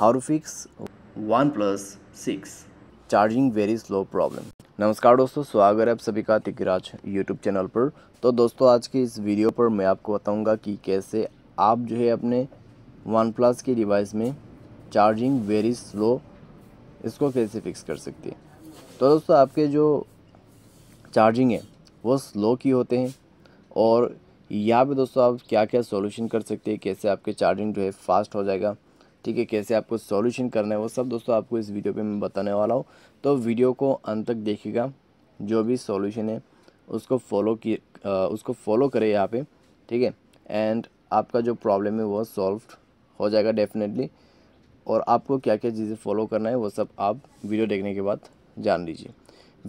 how to fix OnePlus six charging very slow problem नमस्कार दोस्तों स्वागत है आप सभी का तिकराज यूट्यूब चैनल पर तो दोस्तों आज की इस वीडियो पर मैं आपको बताऊंगा कि कैसे आप जो है अपने वन प्लस की डिवाइस में चार्जिंग वेरी स्लो इसको कैसे फिक्स कर सकते हैं तो दोस्तों आपके जो चार्जिंग है वो स्लो की होते हैं और यहाँ पे दोस्तों आप क्या क्या सॉल्यूशन कर सकते हैं कैसे आपके चार्जिंग जो है फास्ट हो जाएगा ठीक है कैसे आपको सॉल्यूशन करना है वो सब दोस्तों आपको इस वीडियो पे मैं बताने वाला हूँ तो वीडियो को अंत तक देखिएगा जो भी सॉल्यूशन है उसको फॉलो की उसको फॉलो करें यहाँ पे ठीक है एंड आपका जो प्रॉब्लम है वो सॉल्व हो जाएगा डेफिनेटली और आपको क्या क्या चीज़ें फॉलो करना है वो सब आप वीडियो देखने के बाद जान लीजिए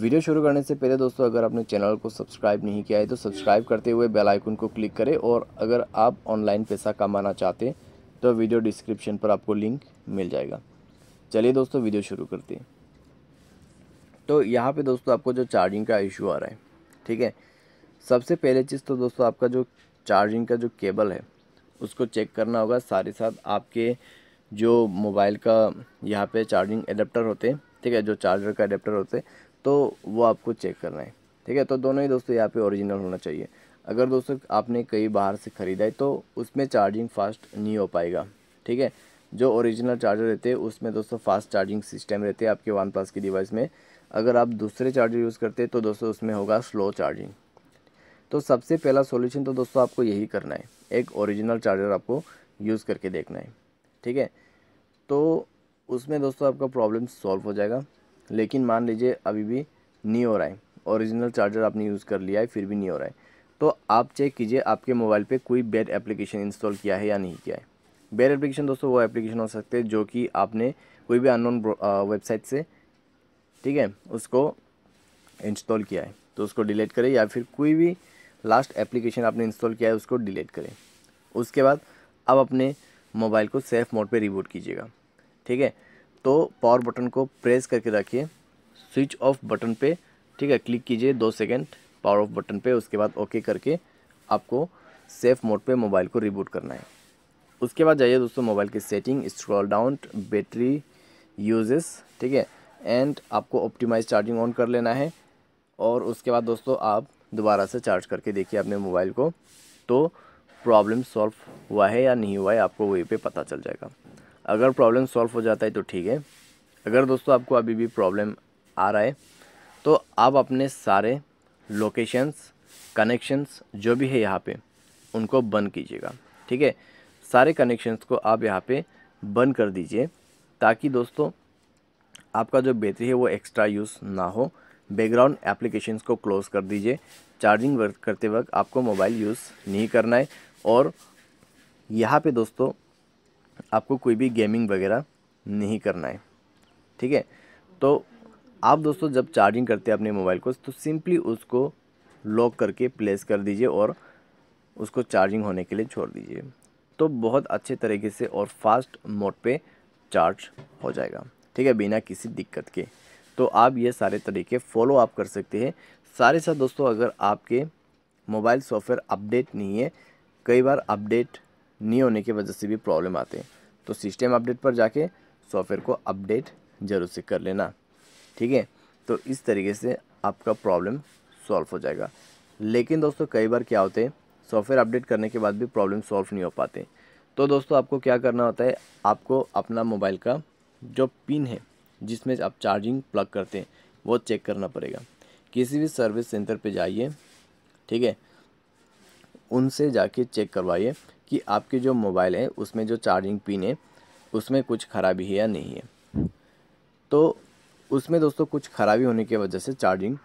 वीडियो शुरू करने से पहले दोस्तों अगर आपने चैनल को सब्सक्राइब नहीं किया है तो सब्सक्राइब करते हुए बेल आइकन को क्लिक करें और अगर आप ऑनलाइन पैसा कमाना चाहते हैं तो वीडियो डिस्क्रिप्शन पर आपको लिंक मिल जाएगा चलिए दोस्तों वीडियो शुरू करते हैं तो यहाँ पे दोस्तों आपको जो चार्जिंग का इशू आ रहा है ठीक है सबसे पहले चीज़ तो दोस्तों आपका जो चार्जिंग का जो केबल है उसको चेक करना होगा साथ ही साथ आपके जो मोबाइल का यहाँ पे चार्जिंग एडेप्टर होते हैं ठीक है जो चार्जर का एडेप्टर होते हैं तो वो आपको चेक करना है ठीक है तो दोनों ही दोस्तों यहाँ पे ओरिजिनल होना चाहिए अगर दोस्तों आपने कहीं बाहर से ख़रीदा है तो उसमें चार्जिंग फास्ट नहीं हो पाएगा ठीक है जो ओरिजिनल चार्जर रहते हैं उसमें दोस्तों फास्ट चार्जिंग सिस्टम रहते हैं आपके वन प्लस की डिवाइस में अगर आप दूसरे चार्जर यूज़ करते हैं तो दोस्तों उसमें होगा स्लो चार्जिंग तो सबसे पहला सॉल्यूशन तो दोस्तों आपको यही करना है एक ओरिजिनल चार्जर आपको यूज़ करके देखना है ठीक है तो उसमें दोस्तों आपका प्रॉब्लम सॉल्व हो जाएगा लेकिन मान लीजिए अभी भी नहीं हो रहा है ओरिजिनल चार्जर आपने यूज़ कर लिया है फिर भी नहीं हो रहा है तो आप चेक कीजिए आपके मोबाइल पे कोई बेड एप्लीकेशन इंस्टॉल किया है या नहीं किया है बेड एप्लीकेशन दोस्तों वो एप्लीकेशन हो सकते हैं जो कि आपने कोई भी अननोन वेबसाइट से ठीक है उसको इंस्टॉल किया है तो उसको डिलीट करें या फिर कोई भी लास्ट एप्लीकेशन आपने इंस्टॉल किया है उसको डिलीट करें उसके बाद अब अपने मोबाइल को सेफ मोड पे रिबूट कीजिएगा ठीक है तो पावर बटन को प्रेस करके रखिए स्विच ऑफ बटन पे ठीक है क्लिक कीजिए दो सेकेंड पावर ऑफ बटन पे उसके बाद ओके करके आपको सेफ मोड पे मोबाइल को रिबूट करना है उसके बाद जाइए दोस्तों मोबाइल की setting scroll down battery usage ठीक है एंड आपको ऑप्टिमाइज चार्जिंग ऑन कर लेना है और उसके बाद दोस्तों आप दोबारा से चार्ज करके देखिए अपने मोबाइल को तो प्रॉब्लम सॉल्व हुआ है या नहीं हुआ है आपको वहीं पे पता चल जाएगा अगर प्रॉब्लम सॉल्व हो जाता है तो ठीक है अगर दोस्तों आपको अभी भी प्रॉब्लम आ रहा है तो आप अपने सारे लोकेशंस कनेक्शंस जो भी है यहाँ पे उनको बंद कीजिएगा ठीक है सारे कनेक्शंस को आप यहाँ पे बंद कर दीजिए ताकि दोस्तों आपका जो बैटरी है वो एक्स्ट्रा यूज़ ना हो बैकग्राउंड एप्लीकेशंस को क्लोज कर दीजिए चार्जिंग वर्क करते वक्त आपको मोबाइल यूज़ नहीं करना है और यहाँ पे दोस्तों आपको कोई भी गेमिंग वगैरह नहीं करना है ठीक है तो आप दोस्तों जब चार्जिंग करते हैं अपने मोबाइल को तो सिंपली उसको लॉक करके प्लेस कर दीजिए और उसको चार्जिंग होने के लिए छोड़ दीजिए तो बहुत अच्छे तरीके से और फास्ट मोड पे चार्ज हो जाएगा ठीक है बिना किसी दिक्कत के तो आप ये सारे तरीके फॉलो आप कर सकते हैं सारे साथ दोस्तों अगर आपके मोबाइल सॉफ्टवेयर अपडेट नहीं है कई बार अपडेट नहीं होने की वजह से भी प्रॉब्लम आते हैं तो सिस्टम अपडेट पर जाके सॉफ्टवेयर को अपडेट ज़रूर से कर लेना ठीक है तो इस तरीके से आपका प्रॉब्लम सॉल्व हो जाएगा लेकिन दोस्तों कई बार क्या होते हैं सॉफ्टवेयर अपडेट करने के बाद भी प्रॉब्लम सॉल्व नहीं हो पाते तो दोस्तों आपको क्या करना होता है आपको अपना मोबाइल का जो पिन है जिसमें आप चार्जिंग प्लग करते हैं वो चेक करना पड़ेगा किसी भी सर्विस सेंटर पे जाइए ठीक है उनसे जाके चेक करवाइए कि आपके जो मोबाइल है उसमें जो चार्जिंग पिन है उसमें कुछ खराबी है या नहीं है तो उसमें दोस्तों कुछ ख़राबी होने की वजह से चार्जिंग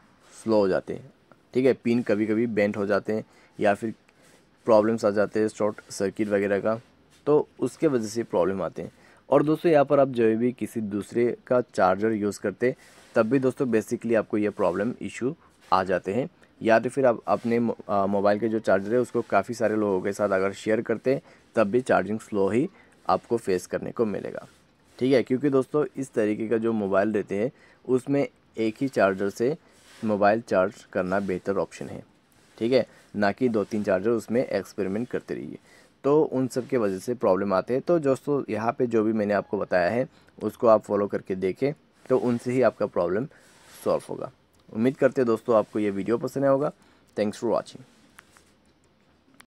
स्लो हो जाते हैं ठीक है पिन कभी कभी बेंट हो जाते हैं या फिर प्रॉब्लम्स आ जाते हैं शॉर्ट सर्किट वगैरह का तो उसके वजह से प्रॉब्लम आते हैं और दोस्तों यहाँ पर आप जब भी किसी दूसरे का चार्जर यूज़ करते तब भी दोस्तों बेसिकली आपको ये प्रॉब्लम इशू आ जाते हैं या तो फिर आप अपने मोबाइल के जो चार्जर है उसको काफ़ी सारे लोगों के साथ अगर शेयर करते तब भी चार्जिंग स्लो ही आपको फेस करने को मिलेगा ठीक है क्योंकि दोस्तों इस तरीके का जो मोबाइल रहते हैं उसमें एक ही चार्जर से मोबाइल चार्ज करना बेहतर ऑप्शन है ठीक है ना कि दो तीन चार्जर उसमें एक्सपेरिमेंट करते रहिए तो उन सब के वजह से प्रॉब्लम आते हैं तो दोस्तों यहाँ पे जो भी मैंने आपको बताया है उसको आप फॉलो करके देखें तो उनसे ही आपका प्रॉब्लम सॉल्व होगा उम्मीद करते हैं दोस्तों आपको ये वीडियो पसंद आएगा थैंक्स फॉर वॉचिंग